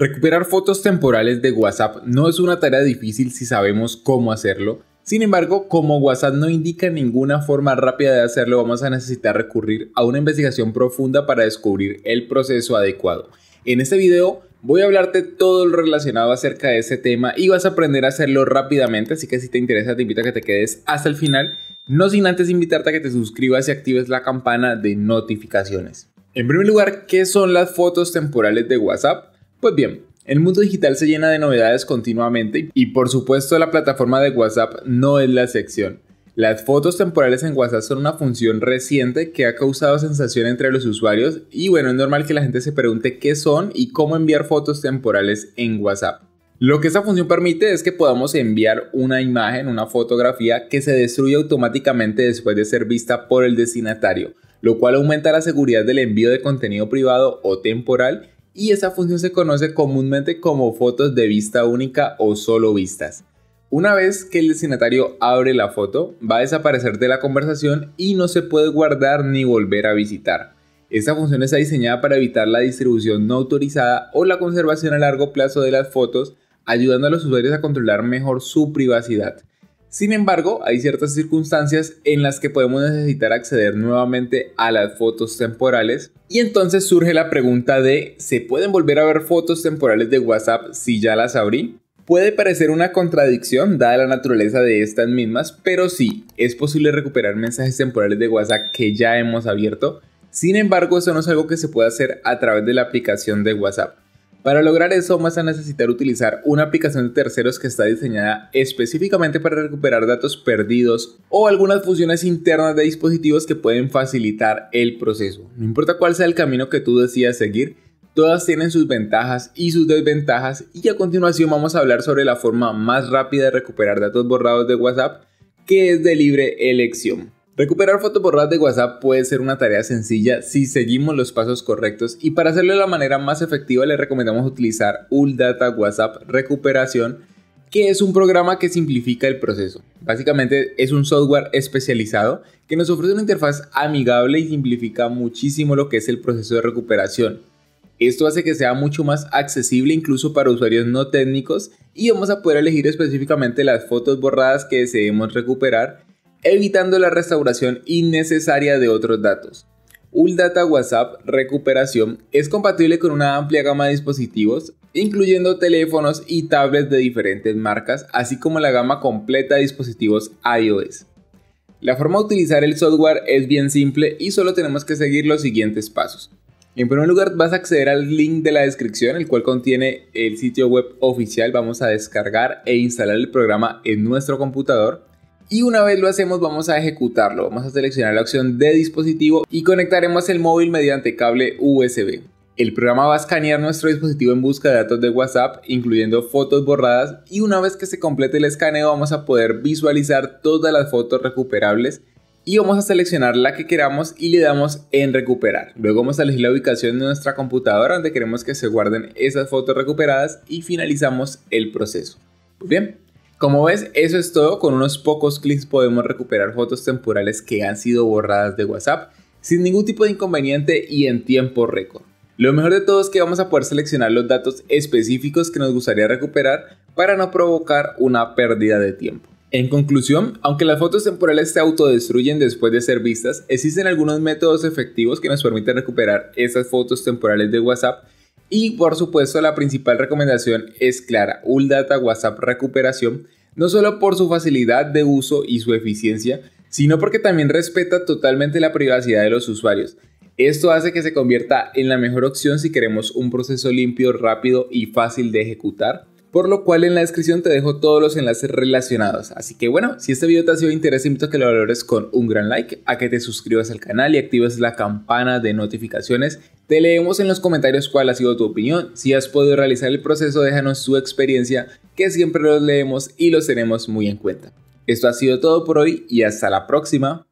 Recuperar fotos temporales de WhatsApp no es una tarea difícil si sabemos cómo hacerlo. Sin embargo, como WhatsApp no indica ninguna forma rápida de hacerlo, vamos a necesitar recurrir a una investigación profunda para descubrir el proceso adecuado. En este video voy a hablarte todo lo relacionado acerca de ese tema y vas a aprender a hacerlo rápidamente, así que si te interesa te invito a que te quedes hasta el final, no sin antes invitarte a que te suscribas y actives la campana de notificaciones. En primer lugar, ¿qué son las fotos temporales de WhatsApp? Pues bien, el mundo digital se llena de novedades continuamente y por supuesto la plataforma de WhatsApp no es la excepción. Las fotos temporales en WhatsApp son una función reciente que ha causado sensación entre los usuarios y bueno, es normal que la gente se pregunte qué son y cómo enviar fotos temporales en WhatsApp. Lo que esta función permite es que podamos enviar una imagen, una fotografía que se destruye automáticamente después de ser vista por el destinatario, lo cual aumenta la seguridad del envío de contenido privado o temporal y esa función se conoce comúnmente como fotos de vista única o solo vistas. Una vez que el destinatario abre la foto, va a desaparecer de la conversación y no se puede guardar ni volver a visitar. Esta función está diseñada para evitar la distribución no autorizada o la conservación a largo plazo de las fotos, ayudando a los usuarios a controlar mejor su privacidad. Sin embargo, hay ciertas circunstancias en las que podemos necesitar acceder nuevamente a las fotos temporales y entonces surge la pregunta de ¿se pueden volver a ver fotos temporales de WhatsApp si ya las abrí? Puede parecer una contradicción dada la naturaleza de estas mismas, pero sí, es posible recuperar mensajes temporales de WhatsApp que ya hemos abierto. Sin embargo, eso no es algo que se pueda hacer a través de la aplicación de WhatsApp. Para lograr eso vas a necesitar utilizar una aplicación de terceros que está diseñada específicamente para recuperar datos perdidos o algunas funciones internas de dispositivos que pueden facilitar el proceso. No importa cuál sea el camino que tú decidas seguir, todas tienen sus ventajas y sus desventajas y a continuación vamos a hablar sobre la forma más rápida de recuperar datos borrados de WhatsApp que es de libre elección. Recuperar fotos borradas de WhatsApp puede ser una tarea sencilla si seguimos los pasos correctos y para hacerlo de la manera más efectiva le recomendamos utilizar Data WhatsApp Recuperación, que es un programa que simplifica el proceso. Básicamente es un software especializado que nos ofrece una interfaz amigable y simplifica muchísimo lo que es el proceso de recuperación. Esto hace que sea mucho más accesible incluso para usuarios no técnicos y vamos a poder elegir específicamente las fotos borradas que deseemos recuperar evitando la restauración innecesaria de otros datos. Uldata WhatsApp Recuperación es compatible con una amplia gama de dispositivos, incluyendo teléfonos y tablets de diferentes marcas, así como la gama completa de dispositivos iOS. La forma de utilizar el software es bien simple y solo tenemos que seguir los siguientes pasos. En primer lugar vas a acceder al link de la descripción, el cual contiene el sitio web oficial. Vamos a descargar e instalar el programa en nuestro computador y una vez lo hacemos vamos a ejecutarlo. Vamos a seleccionar la opción de dispositivo y conectaremos el móvil mediante cable USB. El programa va a escanear nuestro dispositivo en busca de datos de WhatsApp, incluyendo fotos borradas, y una vez que se complete el escaneo vamos a poder visualizar todas las fotos recuperables y vamos a seleccionar la que queramos y le damos en recuperar. Luego vamos a elegir la ubicación de nuestra computadora donde queremos que se guarden esas fotos recuperadas y finalizamos el proceso. Muy bien, como ves, eso es todo. Con unos pocos clics podemos recuperar fotos temporales que han sido borradas de WhatsApp sin ningún tipo de inconveniente y en tiempo récord. Lo mejor de todo es que vamos a poder seleccionar los datos específicos que nos gustaría recuperar para no provocar una pérdida de tiempo. En conclusión, aunque las fotos temporales se autodestruyen después de ser vistas, existen algunos métodos efectivos que nos permiten recuperar esas fotos temporales de WhatsApp y por supuesto la principal recomendación es clara, Uldata WhatsApp Recuperación, no solo por su facilidad de uso y su eficiencia, sino porque también respeta totalmente la privacidad de los usuarios. Esto hace que se convierta en la mejor opción si queremos un proceso limpio, rápido y fácil de ejecutar por lo cual en la descripción te dejo todos los enlaces relacionados. Así que bueno, si este video te ha sido de interés, invito a que lo valores con un gran like, a que te suscribas al canal y actives la campana de notificaciones. Te leemos en los comentarios cuál ha sido tu opinión, si has podido realizar el proceso déjanos tu experiencia, que siempre los leemos y los tenemos muy en cuenta. Esto ha sido todo por hoy y hasta la próxima.